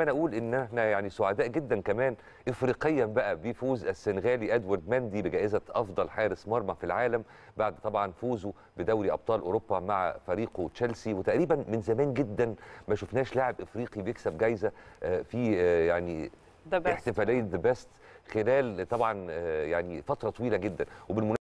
انا اقول ان احنا يعني سعداء جدا كمان افريقيا بقى بفوز السنغالي ادوارد ماندي بجائزه افضل حارس مرمى في العالم بعد طبعا فوزه بدوري ابطال اوروبا مع فريقه تشيلسي وتقريبا من زمان جدا ما شفناش لاعب افريقي بيكسب جايزه آه، في آه، يعني احتفاليه ذا بيست خلال طبعا آه، يعني فتره طويله جدا وبالمناسبه